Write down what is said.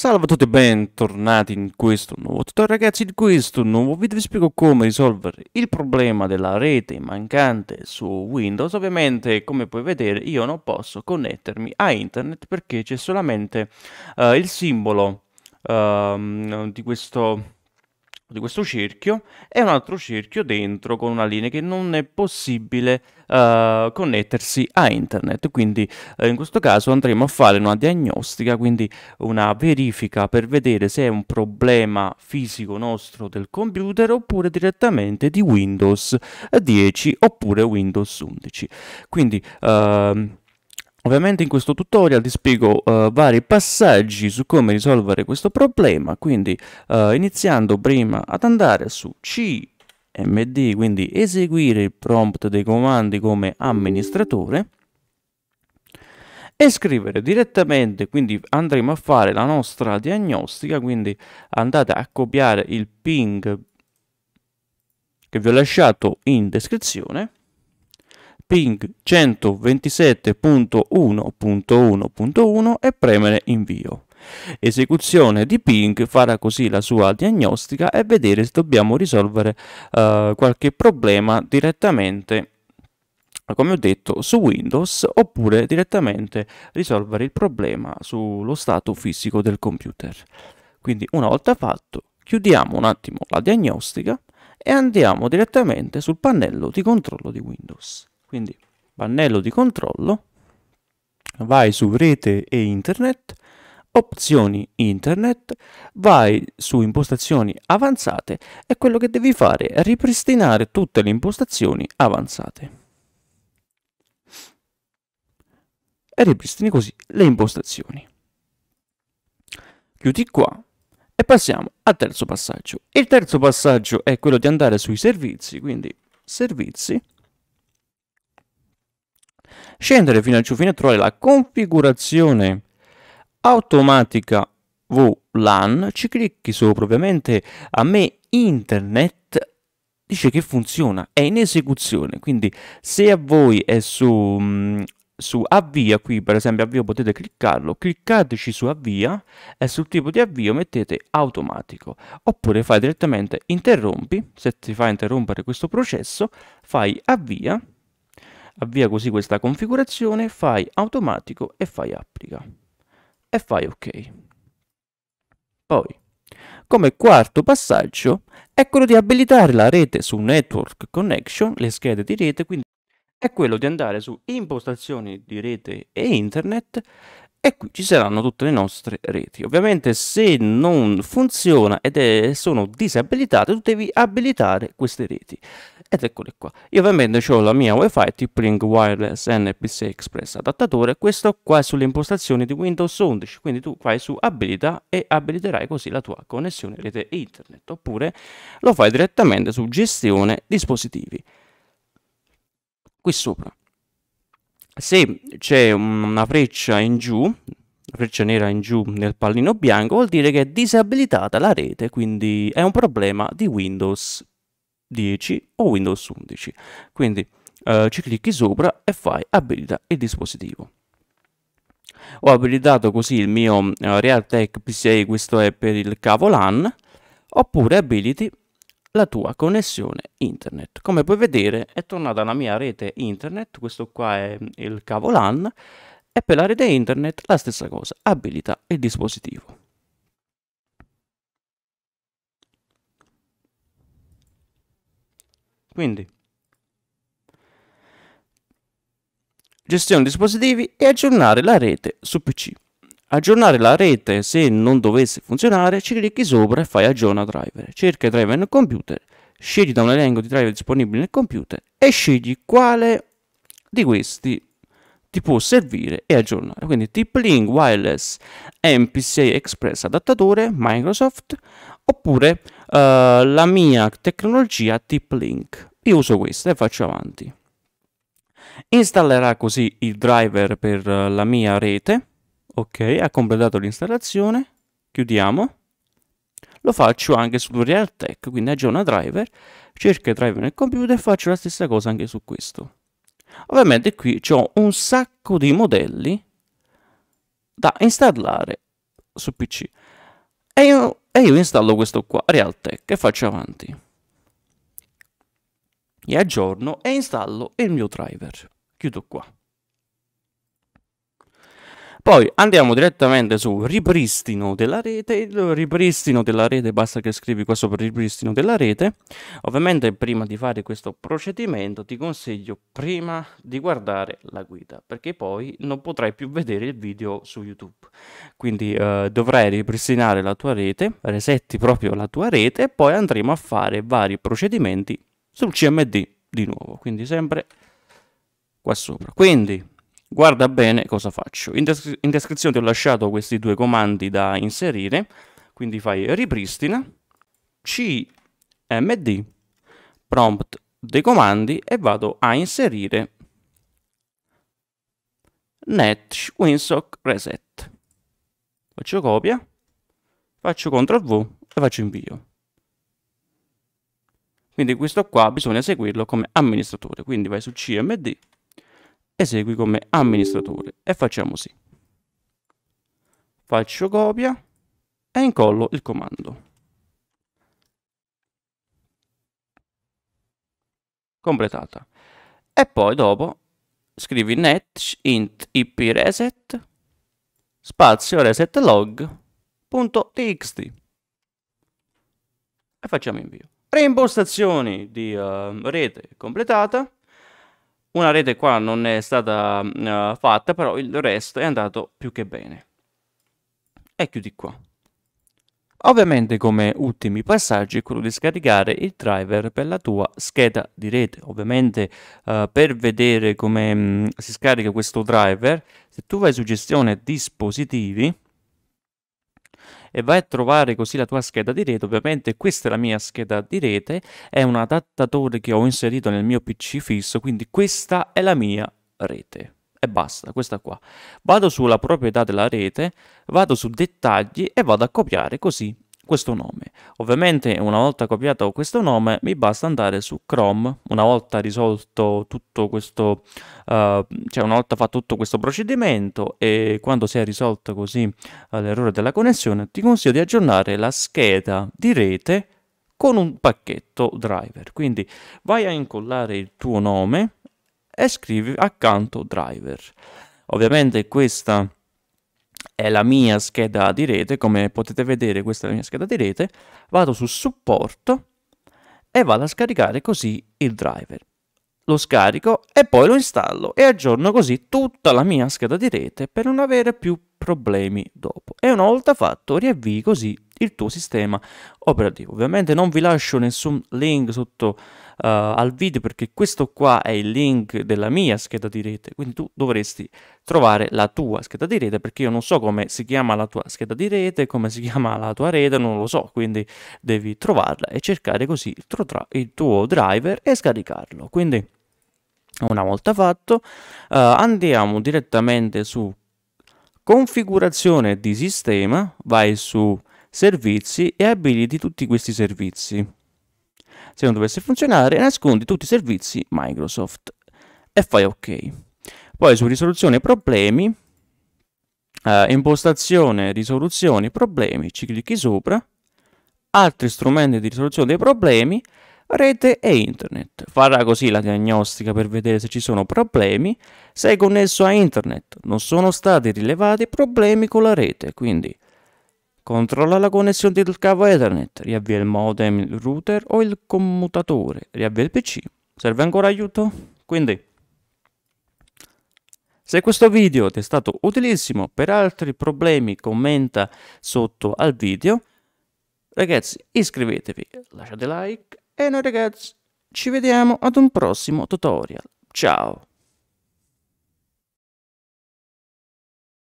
Salve a tutti e bentornati in questo nuovo tutorial ragazzi, in questo nuovo video vi spiego come risolvere il problema della rete mancante su Windows. Ovviamente come puoi vedere io non posso connettermi a internet perché c'è solamente uh, il simbolo uh, di questo di questo cerchio e un altro cerchio dentro con una linea che non è possibile uh, connettersi a internet quindi uh, in questo caso andremo a fare una diagnostica quindi una verifica per vedere se è un problema fisico nostro del computer oppure direttamente di Windows 10 oppure Windows 11 quindi uh, Ovviamente in questo tutorial ti spiego uh, vari passaggi su come risolvere questo problema, quindi uh, iniziando prima ad andare su CMD, quindi eseguire il prompt dei comandi come amministratore e scrivere direttamente, quindi andremo a fare la nostra diagnostica, quindi andate a copiare il ping che vi ho lasciato in descrizione ping 127.1.1.1 e premere invio. Esecuzione di ping farà così la sua diagnostica e vedere se dobbiamo risolvere eh, qualche problema direttamente come ho detto su Windows oppure direttamente risolvere il problema sullo stato fisico del computer. Quindi una volta fatto chiudiamo un attimo la diagnostica e andiamo direttamente sul pannello di controllo di Windows. Quindi pannello di controllo, vai su rete e internet, opzioni internet, vai su impostazioni avanzate e quello che devi fare è ripristinare tutte le impostazioni avanzate. E ripristini così le impostazioni. Chiudi qua e passiamo al terzo passaggio. Il terzo passaggio è quello di andare sui servizi, quindi servizi, scendere fino al ciuffino e trovare la configurazione automatica VLAN, ci clicchi sopra, ovviamente a me internet dice che funziona, è in esecuzione, quindi se a voi è su, mm, su avvia, qui per esempio avvio potete cliccarlo, cliccateci su avvia e sul tipo di avvio mettete automatico, oppure fai direttamente interrompi, se ti fa interrompere questo processo fai avvia Avvia così questa configurazione, fai automatico e fai applica. E fai ok. Poi, come quarto passaggio, è quello di abilitare la rete su Network Connection, le schede di rete, quindi è quello di andare su impostazioni di rete e internet e qui ci saranno tutte le nostre reti. Ovviamente se non funziona ed è, sono disabilitate, tu devi abilitare queste reti. Ed eccole qua. Io ovviamente ho la mia WiFi T-Link Wireless NPC Express adattatore, questo qua è sulle impostazioni di Windows 11, quindi tu vai su abilità e abiliterai così la tua connessione rete internet, oppure lo fai direttamente su gestione dispositivi. Qui sopra se c'è una freccia in giù, una freccia nera in giù nel pallino bianco, vuol dire che è disabilitata la rete, quindi è un problema di Windows 10 o Windows 11. Quindi eh, ci clicchi sopra e fai abilita il dispositivo. Ho abilitato così il mio eh, Realtek PCI, questo è per il cavo LAN, oppure abiliti la tua connessione internet. Come puoi vedere è tornata la mia rete internet, questo qua è mm, il cavo LAN, e per la rete internet la stessa cosa, abilita il dispositivo. Quindi, gestione dispositivi e aggiornare la rete su PC aggiornare la rete se non dovesse funzionare, ci clicchi sopra e fai aggiorna driver. Cerca i driver nel computer, scegli da un elenco di driver disponibili nel computer e scegli quale di questi ti può servire e aggiornare. Quindi tiplink Wireless MPCI Express adattatore Microsoft oppure uh, la mia tecnologia tiplink Io uso questa e faccio avanti. Installerà così il driver per eh, la mia rete ok ha completato l'installazione chiudiamo lo faccio anche su Realtek quindi aggiorno driver cerco driver nel computer e faccio la stessa cosa anche su questo ovviamente qui ho un sacco di modelli da installare su PC e io, e io installo questo qua Realtek e faccio avanti e aggiorno e installo il mio driver chiudo qua poi andiamo direttamente su ripristino della rete, il ripristino della rete basta che scrivi qua sopra ripristino della rete, ovviamente prima di fare questo procedimento ti consiglio prima di guardare la guida perché poi non potrai più vedere il video su YouTube, quindi eh, dovrai ripristinare la tua rete, resetti proprio la tua rete e poi andremo a fare vari procedimenti sul CMD di nuovo, quindi sempre qua sopra. Quindi Guarda bene cosa faccio. In, des- in descrizione ti ho lasciato questi due comandi da inserire, quindi fai ripristina, cmd, prompt dei comandi e vado a inserire net winsock reset. Faccio copia, faccio CTRL V e faccio invio. Quindi questo qua bisogna seguirlo come amministratore, quindi vai su cmd esegui come amministratore e facciamo sì. Faccio copia e incollo il comando. Completata. E poi dopo scrivi net int ip reset spazio reset log.txt e facciamo invio. Reimpostazioni di uh, rete completata. Una rete qua non è stata uh, fatta, però il resto è andato più che bene. E chiudi qua. Ovviamente come ultimi passaggi è quello di scaricare il driver per la tua scheda di rete. Ovviamente eh, per vedere come mh, mm, si scarica questo driver, se tu vai su gestione dispositivi, e vai a trovare così la tua scheda di rete. Ovviamente questa è la mia scheda di rete, è un adattatore che ho inserito nel mio PC fisso, quindi questa è la mia rete. E basta, questa qua. Vado sulla proprietà della rete, vado su dettagli e vado a copiare così questo nome. Ovviamente una volta copiato questo nome mi basta andare su Chrome, una volta risolto tutto questo, uh, cioè una volta fatto tutto questo procedimento e quando si è risolto così eh, l'errore della connessione ti consiglio di aggiornare la scheda di rete con un pacchetto driver. Quindi vai a incollare il tuo nome e scrivi accanto driver. Ovviamente questa è la mia scheda di rete, come potete vedere questa è la mia scheda di rete, vado su supporto e vado a scaricare così il driver. Lo scarico e poi lo installo e aggiorno così tutta la mia scheda di rete per non avere più problemi dopo. E una volta fatto riavvii così il tuo sistema operativo. Ovviamente non vi lascio nessun link sotto uh, al video perché questo qua è il link della mia scheda di rete, quindi tu dovresti trovare la tua scheda di rete perché io non so come si chiama la tua scheda di rete, come si chiama la tua rete, non lo so, quindi devi trovarla e cercare così il tuo, il tuo driver e scaricarlo. Quindi una volta fatto uh, andiamo direttamente su configurazione di sistema, vai su servizi e abiliti tutti questi servizi. Se non dovesse funzionare, nascondi tutti i servizi Microsoft e fai ok. Poi su risoluzione problemi, eh, impostazione, risoluzioni, problemi, ci clicchi sopra, altri strumenti di risoluzione dei problemi rete e internet. Farà così la diagnostica per vedere se ci sono problemi. Se è connesso a internet non sono stati rilevati problemi con la rete, quindi controlla la connessione del cavo Ethernet, riavvia il modem, il router o il commutatore, riavvia il PC. Serve ancora aiuto? Quindi, se questo video ti è stato utilissimo, per altri problemi commenta sotto al video. Ragazzi, iscrivetevi, lasciate like e noi ragazzi ci vediamo ad un prossimo tutorial. Ciao!